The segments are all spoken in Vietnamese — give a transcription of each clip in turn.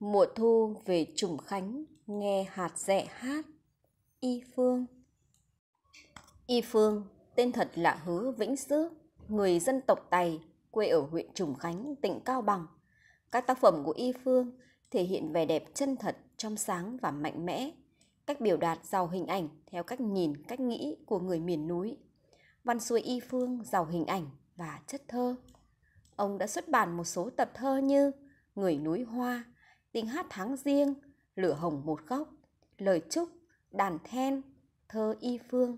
Mùa thu về trùng khánh nghe hạt rẹ hát. Y Phương Y Phương, tên thật là Hứa Vĩnh Sứ, người dân tộc Tày, quê ở huyện Trùng Khánh, tỉnh Cao Bằng. Các tác phẩm của Y Phương thể hiện vẻ đẹp chân thật, trong sáng và mạnh mẽ, cách biểu đạt giàu hình ảnh theo cách nhìn, cách nghĩ của người miền núi. Văn xuôi Y Phương giàu hình ảnh và chất thơ. Ông đã xuất bản một số tập thơ như Người núi hoa, tiếng hát tháng riêng, lửa hồng một góc, lời chúc, đàn then, thơ y phương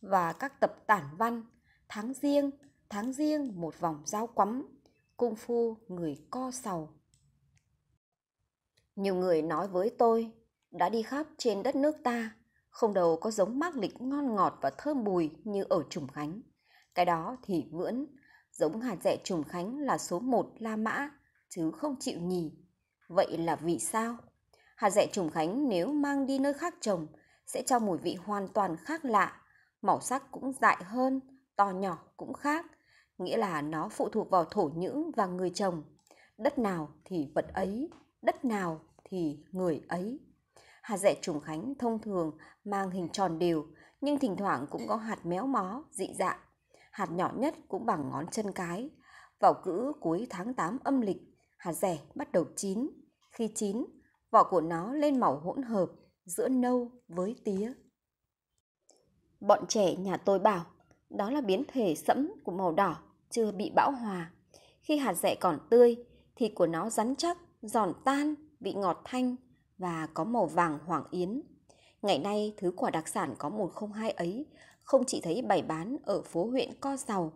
và các tập tản văn tháng riêng, tháng riêng một vòng dao quắm, cung phu người co sầu. Nhiều người nói với tôi, đã đi khắp trên đất nước ta, không đâu có giống mác lịch ngon ngọt và thơm bùi như ở Trùng Khánh. Cái đó thì vưỡn, giống hạt dẻ Trùng Khánh là số 1 La Mã, chứ không chịu nhì Vậy là vì sao? Hạt dẻ trùng khánh nếu mang đi nơi khác trồng sẽ cho mùi vị hoàn toàn khác lạ, màu sắc cũng dại hơn, to nhỏ cũng khác, nghĩa là nó phụ thuộc vào thổ nhưỡng và người trồng. Đất nào thì vật ấy, đất nào thì người ấy. Hạt dẻ trùng khánh thông thường mang hình tròn đều, nhưng thỉnh thoảng cũng có hạt méo mó, dị dạng. Hạt nhỏ nhất cũng bằng ngón chân cái, vào cữ cuối tháng 8 âm lịch hạt rẻ bắt đầu chín. Khi chín, vỏ của nó lên màu hỗn hợp giữa nâu với tía. Bọn trẻ nhà tôi bảo đó là biến thể sẫm của màu đỏ chưa bị bão hòa. Khi hạt rẻ còn tươi, thịt của nó rắn chắc, giòn tan, vị ngọt thanh và có màu vàng hoàng yến. Ngày nay, thứ quả đặc sản có 102 ấy không chỉ thấy bày bán ở phố huyện Co Sầu.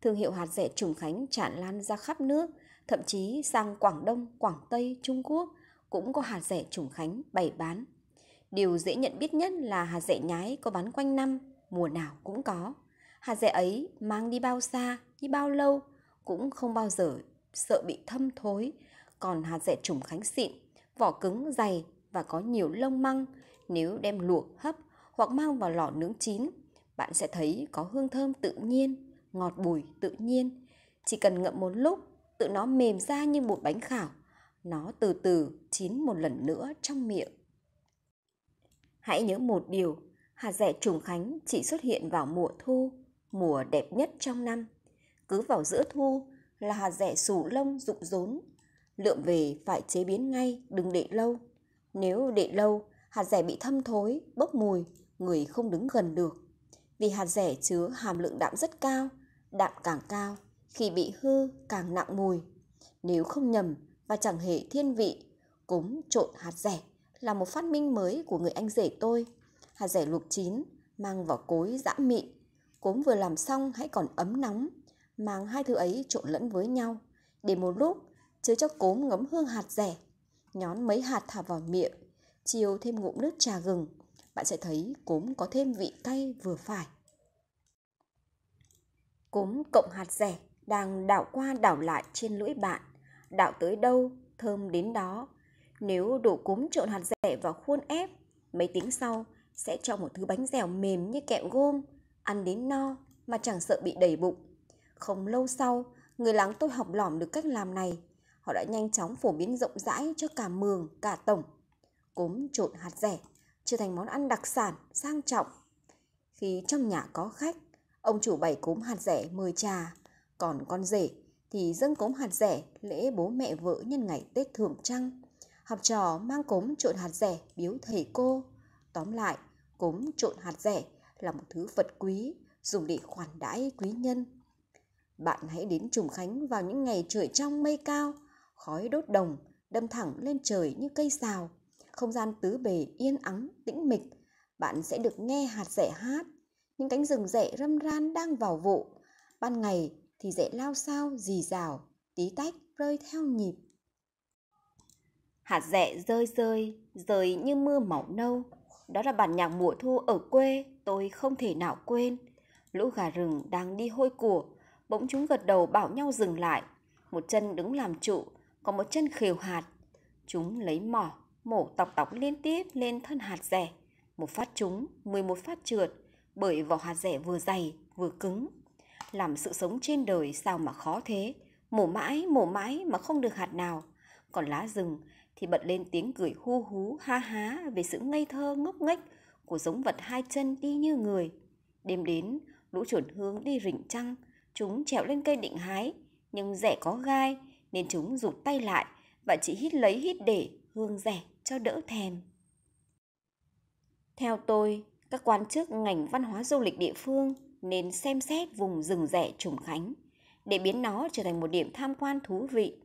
Thương hiệu hạt rẻ trùng khánh tràn lan ra khắp nước – thậm chí sang Quảng Đông, Quảng Tây, Trung Quốc cũng có hạt rẻ trùng khánh bày bán. Điều dễ nhận biết nhất là hạt rẻ nhái có bán quanh năm, mùa nào cũng có. Hạt rẻ ấy mang đi bao xa, đi bao lâu cũng không bao giờ sợ bị thâm thối. Còn hạt rẻ trùng khánh xịn, vỏ cứng dày và có nhiều lông măng, nếu đem luộc hấp hoặc mang vào lò nướng chín, bạn sẽ thấy có hương thơm tự nhiên, ngọt bùi tự nhiên. Chỉ cần ngậm một lúc tự nó mềm ra như bột bánh khảo. Nó từ từ chín một lần nữa trong miệng. Hãy nhớ một điều, hạt rẻ trùng khánh chỉ xuất hiện vào mùa thu, mùa đẹp nhất trong năm. Cứ vào giữa thu là hạt rẻ sù lông rụng rốn. Lượm về phải chế biến ngay, đừng để lâu. Nếu để lâu, hạt rẻ bị thâm thối, bốc mùi, người không đứng gần được. Vì hạt rẻ chứa hàm lượng đạm rất cao, đạm càng cao khi bị hư càng nặng mùi. Nếu không nhầm và chẳng hề thiên vị, cúng trộn hạt rẻ là một phát minh mới của người anh rể tôi. Hạt rẻ luộc chín, mang vào cối giã mịn. cúng vừa làm xong hãy còn ấm nóng, mang hai thứ ấy trộn lẫn với nhau. Để một lúc, chứa cho cốm ngấm hương hạt rẻ. Nhón mấy hạt thả vào miệng, chiều thêm ngụm nước trà gừng. Bạn sẽ thấy cốm có thêm vị cay vừa phải. Cốm cộng hạt rẻ đang đảo qua đảo lại trên lưỡi bạn, đảo tới đâu, thơm đến đó. Nếu đổ cúm trộn hạt rẻ vào khuôn ép, mấy tiếng sau sẽ cho một thứ bánh dẻo mềm như kẹo gôm, ăn đến no mà chẳng sợ bị đầy bụng. Không lâu sau, người láng tôi học lỏm được cách làm này. Họ đã nhanh chóng phổ biến rộng rãi cho cả mường, cả tổng. Cốm trộn hạt rẻ, trở thành món ăn đặc sản, sang trọng. Khi trong nhà có khách, ông chủ bày cốm hạt rẻ mời trà, còn con rể thì dâng cốm hạt rẻ lễ bố mẹ vợ nhân ngày Tết thượng Trăng. Học trò mang cốm trộn hạt rẻ biếu thầy cô. Tóm lại, cốm trộn hạt rẻ là một thứ vật quý dùng để khoản đãi quý nhân. Bạn hãy đến Trùng Khánh vào những ngày trời trong mây cao, khói đốt đồng đâm thẳng lên trời như cây xào Không gian tứ bề yên ắng, tĩnh mịch, bạn sẽ được nghe hạt rẻ hát. Những cánh rừng rẻ râm ran đang vào vụ. Ban ngày, thì dễ lao sao dì dào tí tách rơi theo nhịp hạt rẻ rơi rơi rơi như mưa màu nâu đó là bản nhạc mùa thu ở quê tôi không thể nào quên lũ gà rừng đang đi hôi của bỗng chúng gật đầu bảo nhau dừng lại một chân đứng làm trụ còn một chân khều hạt chúng lấy mỏ mổ tọc tọc liên tiếp lên thân hạt rẻ một phát trúng 11 phát trượt bởi vỏ hạt rẻ vừa dày vừa cứng làm sự sống trên đời sao mà khó thế mổ mãi mổ mãi mà không được hạt nào còn lá rừng thì bật lên tiếng cười hu hú ha há về sự ngây thơ ngốc nghếch của giống vật hai chân đi như người đêm đến lũ chuẩn hương đi rỉnh trăng chúng trèo lên cây định hái nhưng rẻ có gai nên chúng rụt tay lại và chỉ hít lấy hít để hương rẻ cho đỡ thèm theo tôi các quan chức ngành văn hóa du lịch địa phương nên xem xét vùng rừng rẻ Trùng Khánh để biến nó trở thành một điểm tham quan thú vị.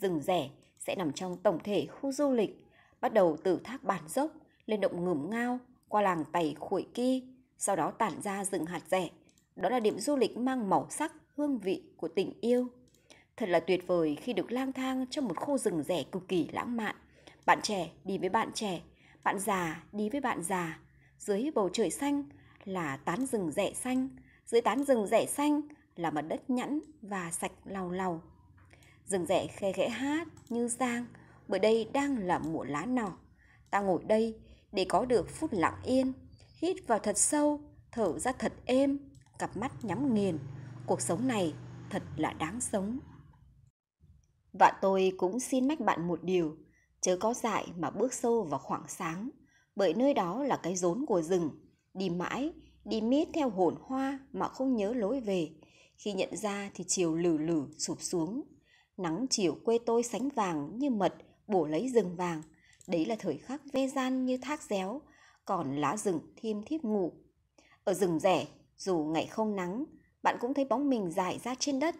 Rừng rẻ sẽ nằm trong tổng thể khu du lịch, bắt đầu từ thác Bản Dốc lên động Ngửm Ngao qua làng Tày Khuổi Ki, sau đó tản ra rừng hạt rẻ. Đó là điểm du lịch mang màu sắc, hương vị của tình yêu. Thật là tuyệt vời khi được lang thang trong một khu rừng rẻ cực kỳ lãng mạn. Bạn trẻ đi với bạn trẻ, bạn già đi với bạn già. Dưới bầu trời xanh là tán rừng rẻ xanh, dưới tán rừng rẻ xanh là mặt đất nhẵn và sạch lau lau. Rừng rẻ khe khẽ hát như giang, bởi đây đang là mùa lá nỏ. Ta ngồi đây để có được phút lặng yên, hít vào thật sâu, thở ra thật êm, cặp mắt nhắm nghiền. Cuộc sống này thật là đáng sống. Và tôi cũng xin mách bạn một điều, chớ có dại mà bước sâu vào khoảng sáng, bởi nơi đó là cái rốn của rừng Đi mãi, đi miết theo hồn hoa mà không nhớ lối về. Khi nhận ra thì chiều lử lử sụp xuống. Nắng chiều quê tôi sánh vàng như mật bổ lấy rừng vàng. Đấy là thời khắc ve gian như thác réo, còn lá rừng thêm thiếp ngủ. Ở rừng rẻ, dù ngày không nắng, bạn cũng thấy bóng mình dài ra trên đất,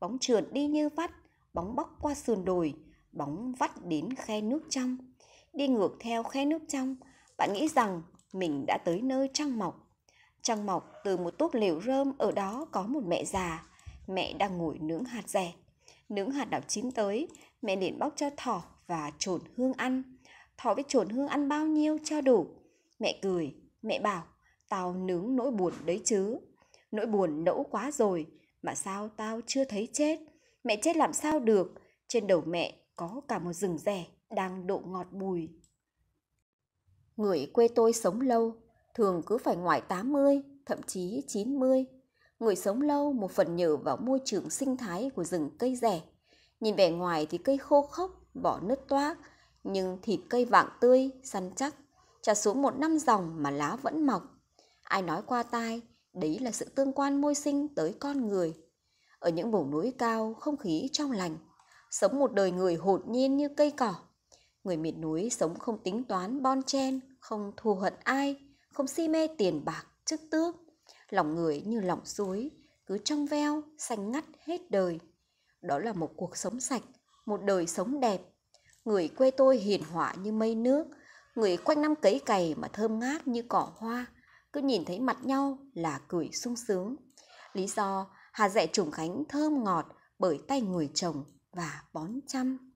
bóng trượt đi như vắt, bóng bóc qua sườn đồi, bóng vắt đến khe nước trong. Đi ngược theo khe nước trong, bạn nghĩ rằng mình đã tới nơi trăng mọc. Trăng mọc từ một túp lều rơm ở đó có một mẹ già. Mẹ đang ngồi nướng hạt rẻ. Nướng hạt nào chín tới, mẹ liền bóc cho thỏ và trộn hương ăn. Thỏ với trộn hương ăn bao nhiêu cho đủ. Mẹ cười, mẹ bảo, tao nướng nỗi buồn đấy chứ. Nỗi buồn nẫu quá rồi, mà sao tao chưa thấy chết. Mẹ chết làm sao được, trên đầu mẹ có cả một rừng rẻ đang độ ngọt bùi Người quê tôi sống lâu, thường cứ phải ngoài 80, thậm chí 90. Người sống lâu một phần nhờ vào môi trường sinh thái của rừng cây rẻ. Nhìn vẻ ngoài thì cây khô khốc, bỏ nứt toác, nhưng thịt cây vàng tươi, săn chắc, trả xuống một năm dòng mà lá vẫn mọc. Ai nói qua tai, đấy là sự tương quan môi sinh tới con người. Ở những vùng núi cao, không khí trong lành, sống một đời người hồn nhiên như cây cỏ, Người miền núi sống không tính toán bon chen, không thù hận ai, không si mê tiền bạc, chức tước. Lòng người như lòng suối, cứ trong veo, xanh ngắt hết đời. Đó là một cuộc sống sạch, một đời sống đẹp. Người quê tôi hiền hỏa như mây nước, người quanh năm cấy cày mà thơm ngát như cỏ hoa. Cứ nhìn thấy mặt nhau là cười sung sướng. Lý do Hà dạy trùng khánh thơm ngọt bởi tay người trồng và bón chăm.